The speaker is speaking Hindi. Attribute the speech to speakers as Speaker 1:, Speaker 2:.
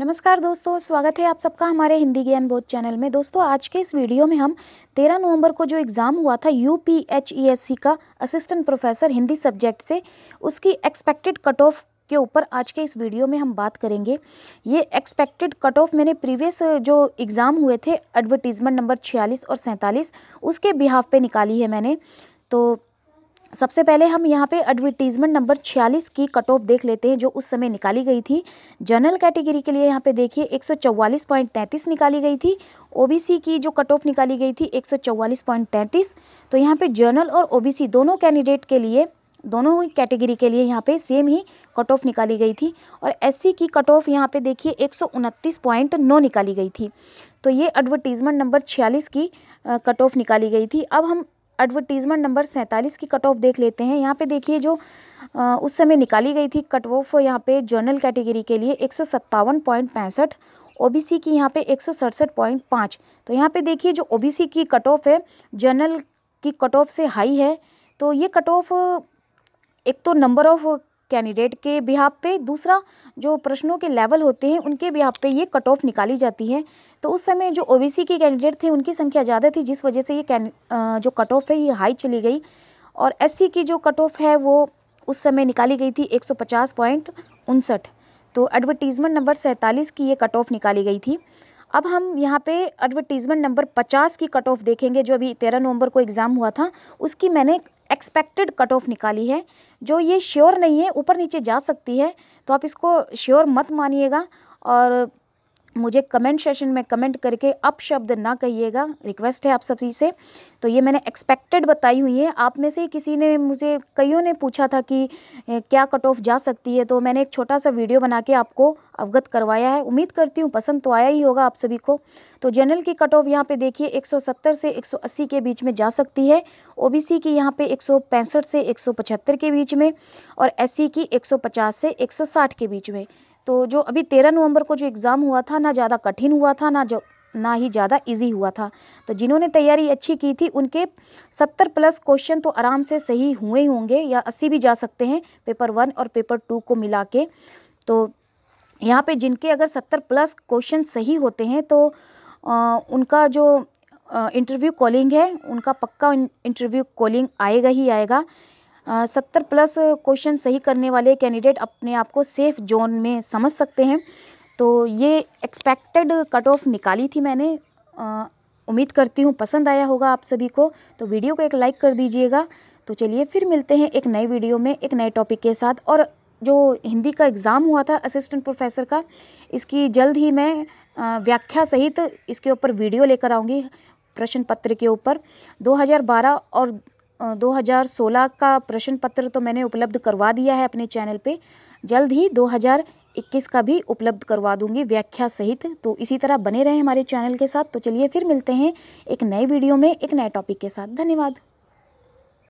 Speaker 1: नमस्कार दोस्तों स्वागत है आप सबका हमारे हिंदी ज्ञान बोध चैनल में दोस्तों आज के इस वीडियो में हम 13 नवंबर को जो एग्ज़ाम हुआ था U P H E S C का असिस्टेंट प्रोफेसर हिंदी सब्जेक्ट से उसकी एक्सपेक्टेड कट ऑफ के ऊपर आज के इस वीडियो में हम बात करेंगे ये एक्सपेक्टेड कट ऑफ मैंने प्रीवियस जो एग्ज़ाम हुए थे एडवर्टीज़मेंट नंबर छियालीस और सैंतालीस उसके बिहाफ पे निकाली है मैंने तो सबसे पहले हम यहाँ पे एडवर्टीज़मेंट नंबर 46 की कट ऑफ देख लेते हैं जो उस समय निकाली गई थी जनरल कैटेगरी के लिए यहाँ पे देखिए 144.33 निकाली गई थी ओबीसी की जो कट ऑफ निकाली गई थी 144.33 तो यहाँ पे जनरल और ओबीसी दोनों कैंडिडेट के लिए दोनों ही कैटेगरी के लिए यहाँ पे सेम ही कट ऑफ निकाली गई थी और एस की कट ऑफ यहाँ पे देखिए एक निकाली गई थी तो ये एडवर्टीज़मेंट नंबर छियालीस की कट ऑफ निकाली गई थी अब हम एडवर्टीज़मेंट नंबर सैंतालीस की कट ऑफ देख लेते हैं यहाँ पे देखिए जो आ, उस समय निकाली गई थी कट ऑफ यहाँ पे जर्नल कैटेगरी के लिए एक सौ सत्तावन पॉइंट पैंसठ ओ की यहाँ पे एक सौ सड़सठ पॉइंट पाँच तो यहाँ पे देखिए जो ओ की कट ऑफ है जर्नल की कट ऑफ से हाई है तो ये कट ऑफ एक तो नंबर ऑफ कैंडिडेट के बिहार पे दूसरा जो प्रश्नों के लेवल होते हैं उनके बिहार पे ये कट ऑफ निकाली जाती है तो उस समय जो ओबीसी के कैंडिडेट थे उनकी संख्या ज़्यादा थी जिस वजह से ये जो कट ऑफ है ये हाई चली गई और एस की जो कट ऑफ है वो उस समय निकाली गई थी एक तो एडवर्टीज़मेंट नंबर सैंतालीस की ये कट ऑफ निकाली गई थी अब हम यहाँ पे एडवर्टीज़मेंट नंबर 50 की कट ऑफ देखेंगे जो अभी 13 नवंबर को एग्ज़ाम हुआ था उसकी मैंने एक्सपेक्टेड कट ऑफ निकाली है जो ये श्योर नहीं है ऊपर नीचे जा सकती है तो आप इसको श्योर मत मानिएगा और मुझे कमेंट सेशन में कमेंट करके अपशब्द ना कहिएगा रिक्वेस्ट है आप सभी से तो ये मैंने एक्सपेक्टेड बताई हुई है आप में से किसी ने मुझे कईयों ने पूछा था कि क्या कट ऑफ जा सकती है तो मैंने एक छोटा सा वीडियो बना के आपको अवगत करवाया है उम्मीद करती हूँ पसंद तो आया ही होगा आप सभी को तो जनरल की कट ऑफ यहाँ पर देखिए एक से एक के बीच में जा सकती है ओ की यहाँ पर एक से एक के बीच में और एस e की एक से एक के बीच में तो जो अभी तेरह नवंबर को जो एग्ज़ाम हुआ था ना ज़्यादा कठिन हुआ था ना जो ना ही ज़्यादा इजी हुआ था तो जिन्होंने तैयारी अच्छी की थी उनके सत्तर प्लस क्वेश्चन तो आराम से सही हुए होंगे या अस्सी भी जा सकते हैं पेपर वन और पेपर टू को मिला के तो यहाँ पे जिनके अगर सत्तर प्लस क्वेश्चन सही होते हैं तो आ, उनका जो इंटरव्यू कॉलिंग है उनका पक्का इंटरव्यू कॉलिंग आएगा ही आएगा सत्तर प्लस क्वेश्चन सही करने वाले कैंडिडेट अपने आप को सेफ जोन में समझ सकते हैं तो ये एक्सपेक्टेड कट ऑफ निकाली थी मैंने उम्मीद करती हूँ पसंद आया होगा आप सभी को तो वीडियो को एक लाइक कर दीजिएगा तो चलिए फिर मिलते हैं एक नए वीडियो में एक नए टॉपिक के साथ और जो हिंदी का एग्ज़ाम हुआ था असिस्टेंट प्रोफेसर का इसकी जल्द ही मैं व्याख्या सहित इसके ऊपर वीडियो लेकर आऊँगी प्रश्न पत्र के ऊपर 2012 और 2016 का प्रश्न पत्र तो मैंने उपलब्ध करवा दिया है अपने चैनल पे जल्द ही 2021 का भी उपलब्ध करवा दूंगी व्याख्या सहित तो इसी तरह बने रहें हमारे चैनल के साथ तो चलिए फिर मिलते हैं एक नए वीडियो में एक नए टॉपिक के साथ धन्यवाद